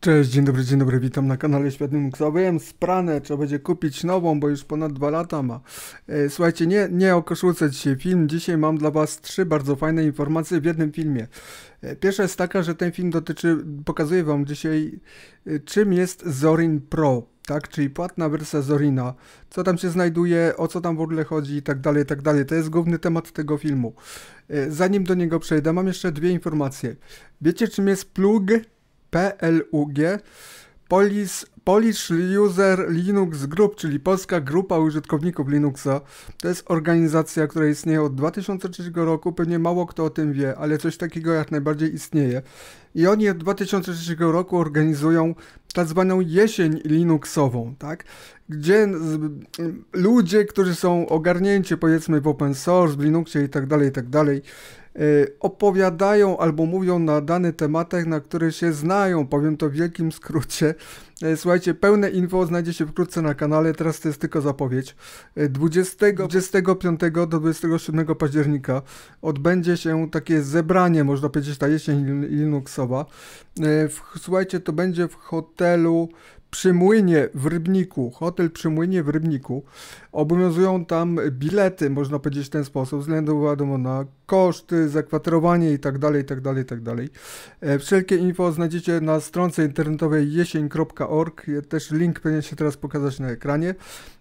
Cześć, dzień dobry, dzień dobry, witam na kanale Światnym Linuxowym. sprane. trzeba będzie kupić nową, bo już ponad dwa lata ma. E, słuchajcie, nie, nie o koszulce dzisiaj film. Dzisiaj mam dla Was trzy bardzo fajne informacje w jednym filmie. E, pierwsza jest taka, że ten film dotyczy, pokazuję Wam dzisiaj, e, czym jest Zorin Pro, tak? Czyli płatna wersja Zorina. Co tam się znajduje, o co tam w ogóle chodzi i tak dalej, i tak dalej. To jest główny temat tego filmu. Zanim do niego przejdę, mam jeszcze dwie informacje. Wiecie, czym jest plug? PLUG, Polis, Polish User Linux Group, czyli Polska Grupa Użytkowników Linuxa. To jest organizacja, która istnieje od 2003 roku. Pewnie mało kto o tym wie, ale coś takiego jak najbardziej istnieje. I oni od 2003 roku organizują tak zwaną jesień Linuxową, tak? Gdzie ludzie, którzy są ogarnięci powiedzmy w open source, w Linuxie i tak dalej, i tak dalej, Y, opowiadają albo mówią na dany tematach, na które się znają, powiem to w wielkim skrócie. Y, słuchajcie, pełne info znajdzie się wkrótce na kanale, teraz to jest tylko zapowiedź. 20, y, 25 do 27 października odbędzie się takie zebranie, można powiedzieć, ta jesień Linuxowa. Słuchajcie, to będzie w hotelu przy Młynie w Rybniku, hotel przy Młynie w Rybniku. Obowiązują tam bilety, można powiedzieć w ten sposób, względu wiadomo na koszty, zakwaterowanie itd., tak itd., dalej tak tak e, Wszelkie info znajdziecie na stronce internetowej jesień.org. Też link powinien się teraz pokazać na ekranie.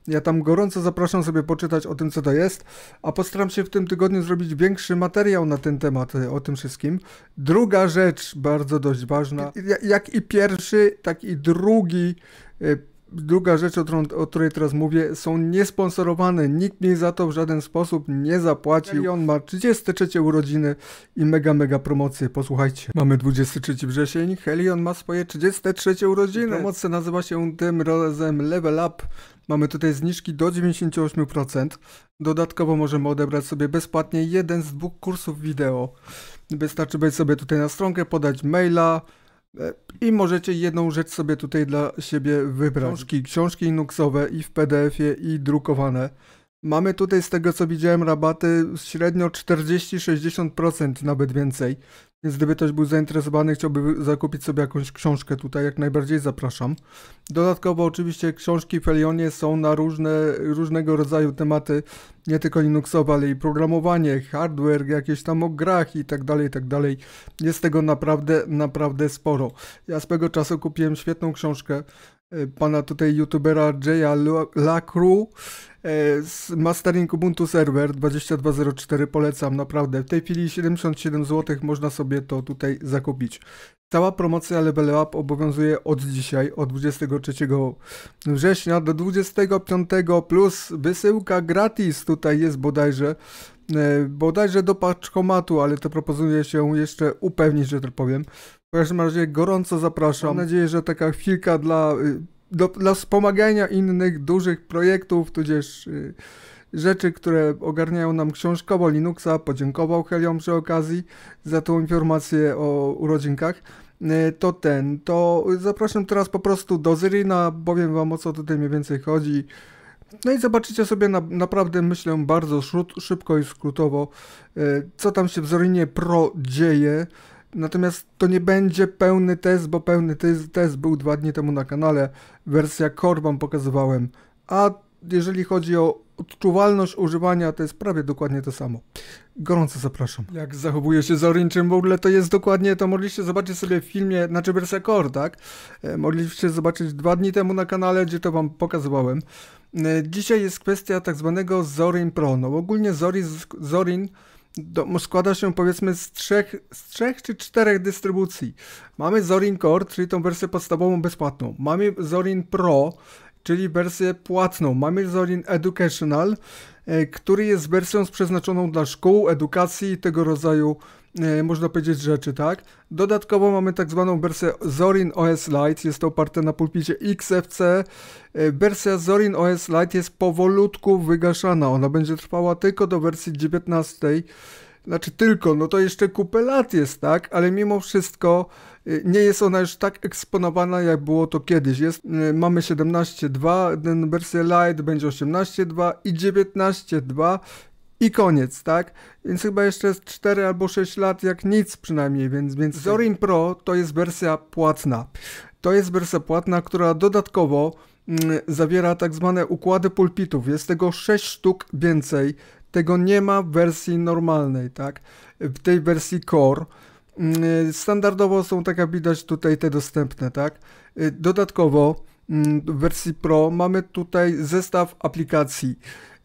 Ja tam gorąco zapraszam sobie poczytać o tym, co to jest, a postaram się w tym tygodniu zrobić większy materiał na ten temat, e, o tym wszystkim. Druga rzecz, bardzo dość ważna, jak i pierwszy, tak i drugi e, Druga rzecz, o, której teraz mówię, są niesponsorowane. Nikt mi za to w żaden sposób nie zapłacił. I on ma 33 urodziny i mega, mega promocje. Posłuchajcie, mamy 23 wrzesień. Helion ma swoje 33 urodziny. Promocja nazywa się tym razem Level Up. Mamy tutaj zniżki do 98%. Dodatkowo możemy odebrać sobie bezpłatnie jeden z dwóch kursów wideo. Wystarczy być sobie tutaj na stronkę, podać maila, E, I możecie jedną rzecz sobie tutaj dla siebie wybrać. Książki, książki Linuxowe i w PDF-ie i drukowane. Mamy tutaj z tego co widziałem rabaty średnio 40-60% nawet więcej. Więc gdyby ktoś był zainteresowany, chciałby zakupić sobie jakąś książkę tutaj, jak najbardziej zapraszam. Dodatkowo oczywiście książki w Elionie są na różne, różnego rodzaju tematy, nie tylko Linuxowe, ale i programowanie, hardware, jakieś tam o grach i tak dalej, i tak dalej. Jest tego naprawdę, naprawdę sporo. Ja swego czasu kupiłem świetną książkę, Y, pana tutaj youtubera Jaya Lacru y, z Mastering Ubuntu Server 2204 polecam naprawdę. W tej chwili 77 zł można sobie to tutaj zakupić. Cała promocja Level Up obowiązuje od dzisiaj, od 23 września do 25 plus wysyłka gratis tutaj jest bodajże y, bodajże do paczkomatu, ale to proponuje się jeszcze upewnić, że to tak powiem. W każdym razie gorąco zapraszam. Mam nadzieję, że taka chwilka dla, y, do, dla wspomagania innych dużych projektów, tudzież y, rzeczy, które ogarniają nam książkowo Linuxa. Podziękował Heliom przy okazji za tą informację o urodzinkach. Y, to ten, to zapraszam teraz po prostu do Zyrina, powiem wam o co tutaj mniej więcej chodzi. No i zobaczycie sobie na, naprawdę, myślę, bardzo szybko i skrótowo, y, co tam się w Zorinie Pro dzieje. Natomiast to nie będzie pełny test, bo pełny test, test był dwa dni temu na kanale. Wersja core wam pokazywałem. A jeżeli chodzi o odczuwalność używania, to jest prawie dokładnie to samo. Gorąco zapraszam. Jak zachowuje się Zorinczym w ogóle, to jest dokładnie to. Mogliście zobaczyć sobie w filmie, znaczy wersja core, tak? E, mogliście zobaczyć dwa dni temu na kanale, gdzie to wam pokazywałem. E, dzisiaj jest kwestia tak zwanego Zorin Pro. No ogólnie Zorin, Zorin do, składa się powiedzmy z trzech, z trzech czy czterech dystrybucji. Mamy Zorin Core, czyli tą wersję podstawową bezpłatną. Mamy Zorin Pro, czyli wersję płatną. Mamy Zorin Educational, e, który jest wersją przeznaczoną dla szkół, edukacji i tego rodzaju E, można powiedzieć, rzeczy, tak? Dodatkowo mamy tak zwaną wersję Zorin OS Lite, jest to oparte na pulpicie XFC. E, wersja Zorin OS Lite jest powolutku wygaszana, ona będzie trwała tylko do wersji 19. Znaczy tylko, no to jeszcze kupę lat jest, tak? Ale mimo wszystko e, nie jest ona już tak eksponowana, jak było to kiedyś. Jest, mamy 17.2, wersję Lite będzie 18.2 i 19.2, i koniec, tak? Więc chyba jeszcze jest 4 albo 6 lat, jak nic przynajmniej, więc, więc mhm. Zorin Pro to jest wersja płatna. To jest wersja płatna, która dodatkowo mm, zawiera tak zwane układy pulpitów. Jest tego 6 sztuk więcej. Tego nie ma w wersji normalnej, tak? W tej wersji Core. Mm, standardowo są, tak jak widać, tutaj te dostępne, tak? Y, dodatkowo Mm, w wersji Pro mamy tutaj zestaw aplikacji.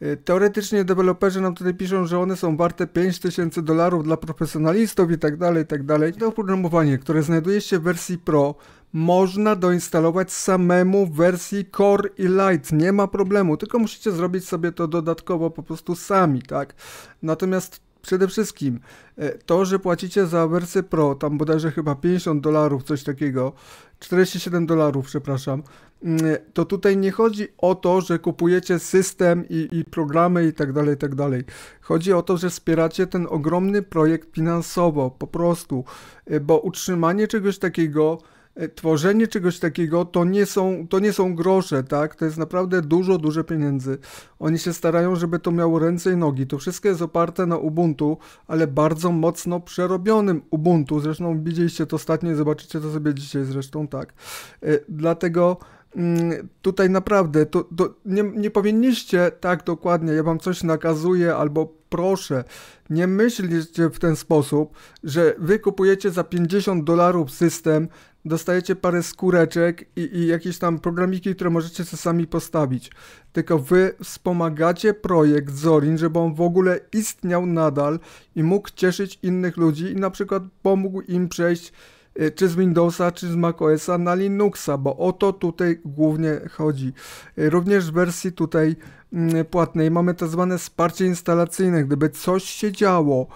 E, teoretycznie deweloperzy nam tutaj piszą, że one są warte 5000 dolarów dla profesjonalistów i tak dalej, i tak dalej. To oprogramowanie, które znajduje się w wersji Pro, można doinstalować samemu w wersji Core i Lite. Nie ma problemu, tylko musicie zrobić sobie to dodatkowo po prostu sami, tak? Natomiast przede wszystkim e, to, że płacicie za wersję Pro, tam bodajże chyba 50 dolarów, coś takiego, 47 dolarów, przepraszam, mm, to tutaj nie chodzi o to, że kupujecie system i, i programy i tak dalej, i tak dalej. Chodzi o to, że wspieracie ten ogromny projekt finansowo, po prostu, e, bo utrzymanie czegoś takiego E, tworzenie czegoś takiego to nie są, to nie są grosze, tak? To jest naprawdę dużo, dużo pieniędzy. Oni się starają, żeby to miało ręce i nogi. To wszystko jest oparte na Ubuntu, ale bardzo mocno przerobionym Ubuntu. Zresztą widzieliście to ostatnio i zobaczycie to sobie dzisiaj zresztą, tak. E, dlatego mm, tutaj naprawdę to, to nie, nie powinniście tak dokładnie, ja wam coś nakazuję albo proszę, nie myślcie w ten sposób, że wy kupujecie za 50 dolarów system, dostajecie parę skóreczek i, i, jakieś tam programiki, które możecie sobie sami postawić. Tylko wy wspomagacie projekt Zorin, żeby on w ogóle istniał nadal i mógł cieszyć innych ludzi i na przykład pomógł im przejść y, czy z Windowsa, czy z macOSa na Linuxa, bo o to tutaj głównie chodzi. Y, również w wersji tutaj Mm, płatnej mamy tak zwane wsparcie instalacyjne. Gdyby coś się działo,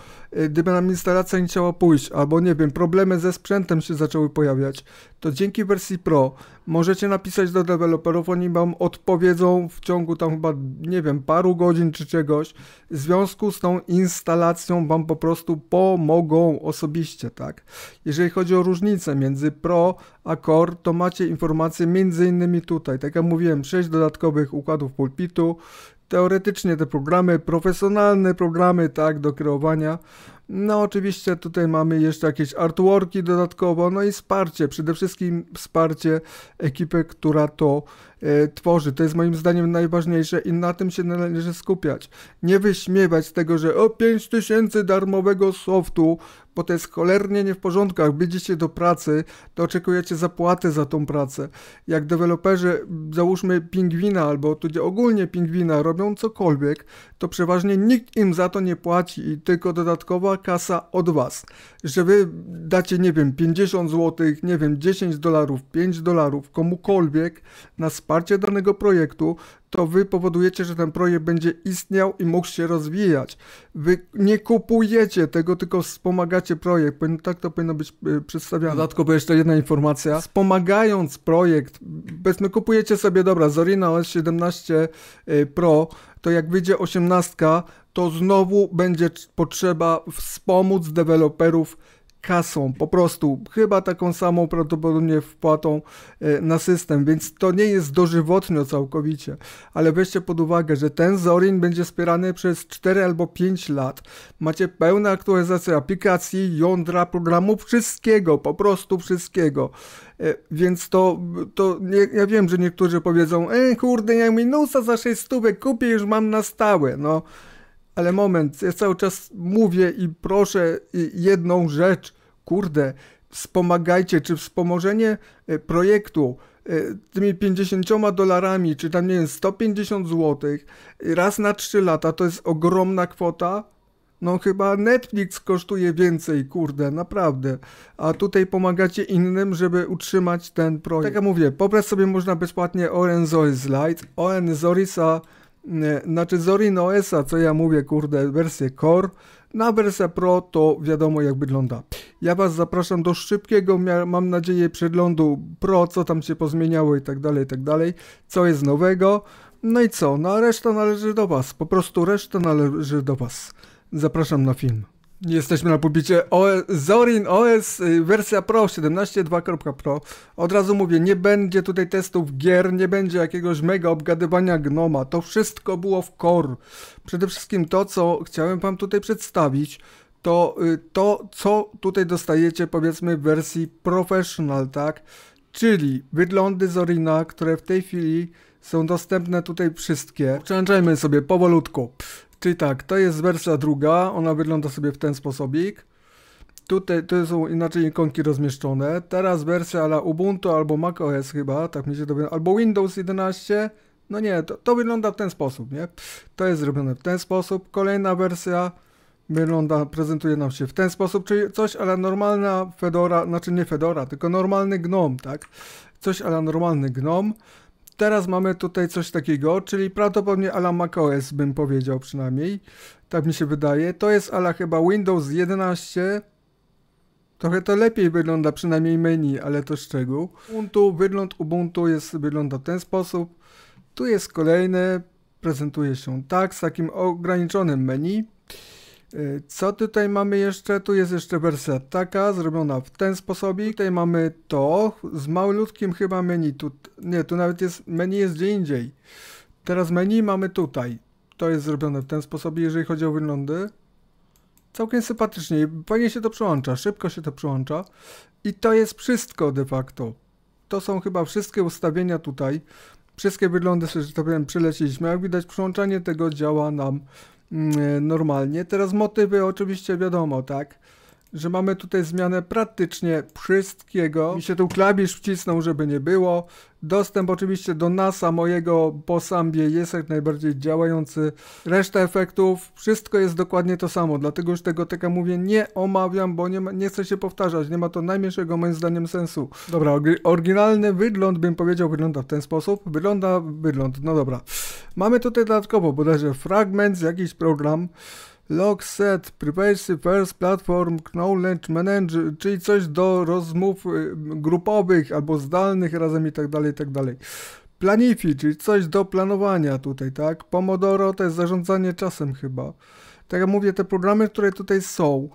y, gdyby nam instalacja nie chciała pójść, albo nie wiem, problemy ze sprzętem się zaczęły pojawiać, to dzięki wersji Pro możecie napisać do deweloperów, oni wam odpowiedzą w ciągu tam chyba, nie wiem, paru godzin czy czegoś. W związku z tą instalacją wam po prostu pomogą osobiście, tak? Jeżeli chodzi o różnicę między Pro a Core, to macie informacje między innymi tutaj. Tak jak mówiłem, 6 dodatkowych układów pulpitu, teoretycznie te programy, profesjonalne programy, tak, do kreowania. No oczywiście tutaj mamy jeszcze jakieś artworki dodatkowo, no i wsparcie, przede wszystkim wsparcie ekipy, która to E, tworzy. To jest moim zdaniem najważniejsze i na tym się należy skupiać. Nie wyśmiewać tego, że o 5000 darmowego softu, bo to jest cholernie nie w porządku. Jak będziecie do pracy, to oczekujecie zapłaty za tą pracę. Jak deweloperzy, załóżmy pingwina albo tu ogólnie pingwina, robią cokolwiek, to przeważnie nikt im za to nie płaci i tylko dodatkowa kasa od was że wy dacie, nie wiem, 50 zł, nie wiem, 10 dolarów, 5 dolarów, komukolwiek na wsparcie danego projektu, to wy powodujecie, że ten projekt będzie istniał i mógł się rozwijać. Wy nie kupujecie tego, tylko wspomagacie projekt. Tak to powinno być y, przedstawiane. Dodatkowo jeszcze jedna informacja. Wspomagając projekt, powiedzmy kupujecie sobie, dobra, Zorina OS 17 y, Pro, to jak wyjdzie 18, to znowu będzie potrzeba wspomóc deweloperów kasą, po prostu chyba taką samą prawdopodobnie wpłatą e, na system, więc to nie jest dożywotnio całkowicie, ale weźcie pod uwagę, że ten Zorin będzie wspierany przez 4 albo 5 lat. Macie pełne aktualizacje aplikacji, jądra, programu, wszystkiego, po prostu wszystkiego. E, więc to, to nie, ja wiem, że niektórzy powiedzą, e, kurde, ja minusa za 6 stówek kupię, już mam na stałe, no ale moment, ja cały czas mówię i proszę y, jedną rzecz, kurde, wspomagajcie, czy wspomożenie y, projektu y, tymi 50 dolarami, czy tam nie wiem, 150 zł raz na 3 lata, to jest ogromna kwota, no chyba Netflix kosztuje więcej, kurde, naprawdę. A tutaj pomagacie innym, żeby utrzymać ten projekt. Tak jak mówię, pobrać sobie można bezpłatnie ONZORIS Lite, ONZORISa E, znaczy z OS-a, no co ja mówię, kurde, wersję Core, na wersję Pro to wiadomo jak wygląda. Ja Was zapraszam do szybkiego, mam nadzieję, przeglądu Pro, co tam się pozmieniało i tak dalej, i tak dalej, co jest nowego. No i co, no a reszta należy do Was, po prostu reszta należy do Was. Zapraszam na film. Jesteśmy na pubicie Zorin OS y, wersja Pro 17.2.pro Od razu mówię, nie będzie tutaj testów gier, nie będzie jakiegoś mega obgadywania gnoma. To wszystko było w core. Przede wszystkim to, co chciałem wam tutaj przedstawić, to y, to, co tutaj dostajecie powiedzmy w wersji Professional, tak? Czyli wyglądy Zorina, które w tej chwili są dostępne tutaj wszystkie. Przełączajmy sobie powolutku. Czyli tak, to jest wersja druga, ona wygląda sobie w ten sposobik. Tutaj to są inaczej ikonki rozmieszczone. Teraz wersja la Ubuntu albo macOS chyba, tak mi się to wygląda, albo Windows 11. No nie, to, to wygląda w ten sposób, nie? To jest zrobione w ten sposób. Kolejna wersja wygląda, prezentuje nam się w ten sposób, czyli coś ale normalna Fedora, znaczy nie Fedora, tylko normalny GNOME, tak? Coś ale normalny GNOME teraz mamy tutaj coś takiego, czyli prawdopodobnie ala macOS bym powiedział przynajmniej. Tak mi się wydaje. To jest ala chyba Windows 11. Trochę to lepiej wygląda, przynajmniej menu, ale to szczegół. Ubuntu, wygląd Ubuntu jest, wygląda w ten sposób. Tu jest kolejne, prezentuje się tak, z takim ograniczonym menu. Y, co tutaj mamy jeszcze? Tu jest jeszcze wersja taka, zrobiona w ten sposób. Tutaj mamy to, z małoludkim chyba menu. Tu, nie, tu nawet jest, menu jest gdzie indziej. Teraz menu mamy tutaj. To jest zrobione w ten sposób, jeżeli chodzi o wyglądy. Całkiem sympatycznie, fajnie się to przełącza, szybko się to przełącza. I to jest wszystko de facto. To są chyba wszystkie ustawienia tutaj. Wszystkie wyglądy, że to tak powiem, przyleciliśmy. Jak widać, przełączanie tego działa nam Mm, e, normalnie. Teraz motywy oczywiście wiadomo, tak? że mamy tutaj zmianę praktycznie wszystkiego. Mi się tu klawisz wcisnął, żeby nie było. Dostęp oczywiście do NASA mojego po sambie jest jak najbardziej działający. Reszta efektów, wszystko jest dokładnie to samo, dlatego już tego teka mówię nie omawiam, bo nie, ma, nie chcę się powtarzać, nie ma to najmniejszego moim zdaniem sensu. Dobra, oryginalny wygląd bym powiedział wygląda w ten sposób, wygląda, wygląd, no dobra. Mamy tutaj dodatkowo bodajże fragment z jakiś program, set Privacy First Platform Knowledge Manager, czyli coś do rozmów y, grupowych albo zdalnych razem i tak dalej, i tak dalej. Planifi, czyli coś do planowania tutaj, tak? Pomodoro to jest zarządzanie czasem chyba. Tak jak mówię, te programy, które tutaj są,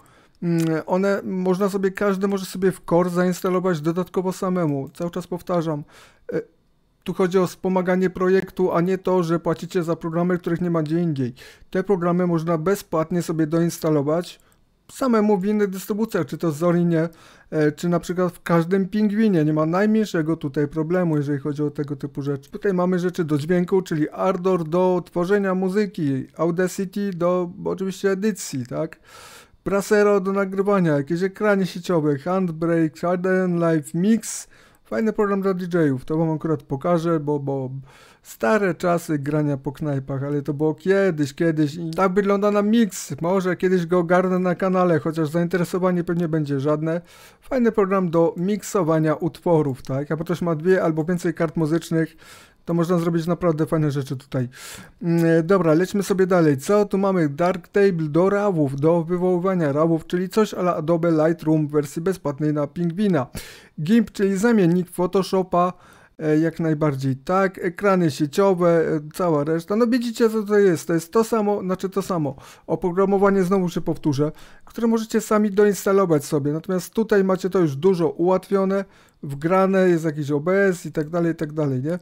mm, one można sobie, każdy może sobie w core zainstalować dodatkowo samemu. Cały czas powtarzam, y, tu chodzi o wspomaganie projektu, a nie to, że płacicie za programy, których nie ma gdzie indziej. Te programy można bezpłatnie sobie doinstalować samemu w innych dystrybucjach, czy to w Zorinie, e, czy na przykład w każdym pingwinie. Nie ma najmniejszego tutaj problemu, jeżeli chodzi o tego typu rzeczy. Tutaj mamy rzeczy do dźwięku, czyli Ardor do tworzenia muzyki, Audacity do oczywiście edycji, tak? Brasero do nagrywania, jakieś ekranie sieciowe, Handbrake, Sharden Live Mix, Fajny program dla DJ-ów, to wam akurat pokażę, bo, bo stare czasy grania po knajpach, ale to było kiedyś, kiedyś i tak wygląda na mix. Może kiedyś go ogarnę na kanale, chociaż zainteresowanie pewnie będzie żadne. Fajny program do miksowania utworów, tak? A potem ma dwie albo więcej kart muzycznych to można zrobić naprawdę fajne rzeczy tutaj. Mm, e, dobra, lećmy sobie dalej. Co tu mamy? Dark Table do rawów, do wywoływania rawów, czyli coś ala Adobe Lightroom w wersji bezpłatnej na Pingwina. GIMP, czyli zamiennik Photoshopa, e, jak najbardziej tak, ekrany sieciowe, e, cała reszta, no widzicie co to jest, to jest to samo, znaczy to samo, oprogramowanie znowu się powtórzę, które możecie sami doinstalować sobie, natomiast tutaj macie to już dużo ułatwione, wgrane, jest jakiś OBS i tak dalej, i tak dalej, nie?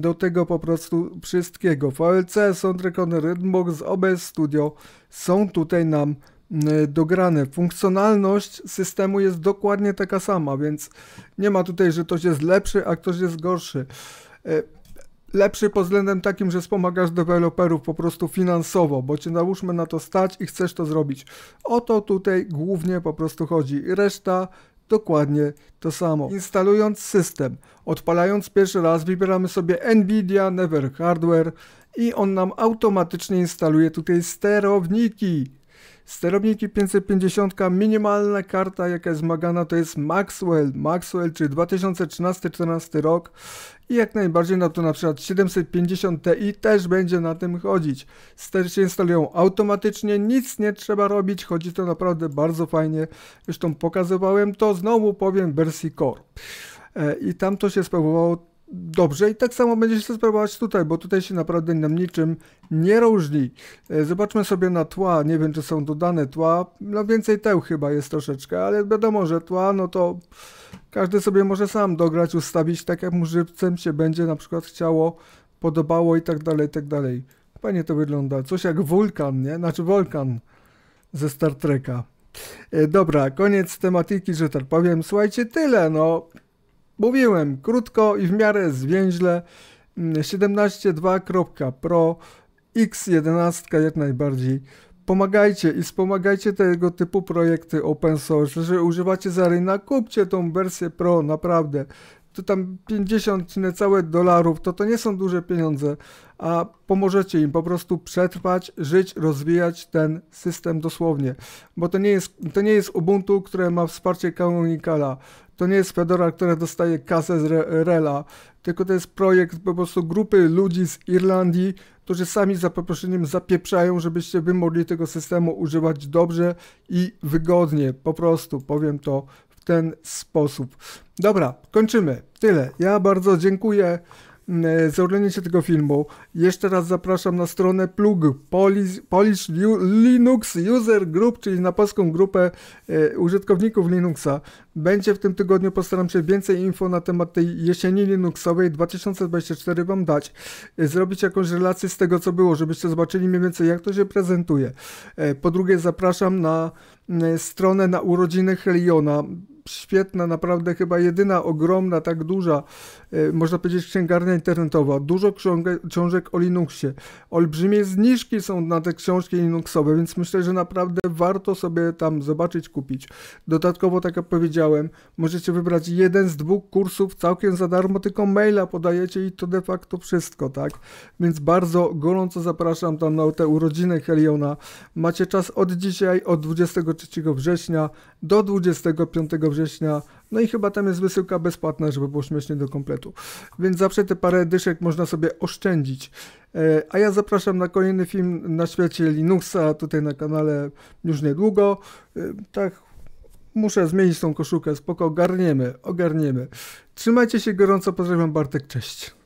Do tego po prostu wszystkiego. VLC, Soundtrack on Redbox, OBS Studio są tutaj nam mm, dograne. Funkcjonalność systemu jest dokładnie taka sama, więc nie ma tutaj, że ktoś jest lepszy, a ktoś jest gorszy. E, lepszy pod względem takim, że wspomagasz deweloperów po prostu finansowo, bo cię nałóżmy na to stać i chcesz to zrobić. O to tutaj głównie po prostu chodzi. Reszta dokładnie to samo. Instalując system, odpalając pierwszy raz, wybieramy sobie NVIDIA Never Hardware i on nam automatycznie instaluje tutaj sterowniki. Sterowniki 550, minimalna karta jaka jest wymagana to jest Maxwell, Maxwell czyli 2013-14 rok i jak najbardziej na to na przykład 750 Ti też będzie na tym chodzić. Stery się instalują automatycznie, nic nie trzeba robić, chodzi to naprawdę bardzo fajnie, zresztą pokazywałem to, znowu powiem wersji Core. E, I tam to się sprawowało dobrze i tak samo będzie się sprawować tutaj, bo tutaj się naprawdę nam niczym nie różni. E, zobaczmy sobie na tła, nie wiem czy są dodane tła, no więcej teł chyba jest troszeczkę, ale wiadomo, że tła, no to każdy sobie może sam dograć, ustawić tak jak mu żywcem się będzie na przykład chciało, podobało i tak dalej, i tak dalej. Fajnie to wygląda, coś jak wulkan, nie? Znaczy wulkan ze Star Treka. E, dobra, koniec tematyki że tak powiem. Słuchajcie, tyle, no. Mówiłem krótko i w miarę zwięźle 17.2.pro mm, X11 jak najbardziej. Pomagajcie i wspomagajcie tego typu projekty open source. Jeżeli używacie Zaryna, kupcie tą wersję Pro, naprawdę czy tam 50 niecałe dolarów, to to nie są duże pieniądze, a pomożecie im po prostu przetrwać, żyć, rozwijać ten system dosłownie. Bo to nie jest, to nie jest Ubuntu, które ma wsparcie Canonicala, to nie jest Fedora, które dostaje kasę z Re Rela, tylko to jest projekt po prostu grupy ludzi z Irlandii, którzy sami za poproszeniem zapieprzają, żebyście wy mogli tego systemu używać dobrze i wygodnie. Po prostu powiem to ten sposób. Dobra, kończymy. Tyle. Ja bardzo dziękuję mm, e, za się tego filmu. Jeszcze raz zapraszam na stronę Plug Polish, Polish Linux User Group, czyli na polską grupę e, użytkowników Linuxa. Będzie w tym tygodniu, postaram się więcej info na temat tej jesieni Linuxowej 2024 Wam dać. E, zrobić jakąś relację z tego, co było, żebyście zobaczyli mniej więcej, jak to się prezentuje. Po drugie, zapraszam na mm, stronę na urodziny Heliona świetna, naprawdę chyba jedyna ogromna, tak duża, e, można powiedzieć, księgarnia internetowa. Dużo książek o Linuxie. Olbrzymie zniżki są na te książki Linuxowe, więc myślę, że naprawdę warto sobie tam zobaczyć, kupić. Dodatkowo, tak jak powiedziałem, możecie wybrać jeden z dwóch kursów całkiem za darmo, tylko maila podajecie i to de facto wszystko, tak? Więc bardzo gorąco zapraszam tam na te urodziny Heliona. Macie czas od dzisiaj, od 23 września do 25 września września. No i chyba tam jest wysyłka bezpłatna, żeby było śmiesznie do kompletu. Więc zawsze te parę dyszek można sobie oszczędzić. E, a ja zapraszam na kolejny film na świecie Linuxa, tutaj na kanale już niedługo. E, tak, muszę zmienić tą koszulkę, spoko, ogarniemy, ogarniemy. Trzymajcie się gorąco, pozdrawiam Bartek, cześć.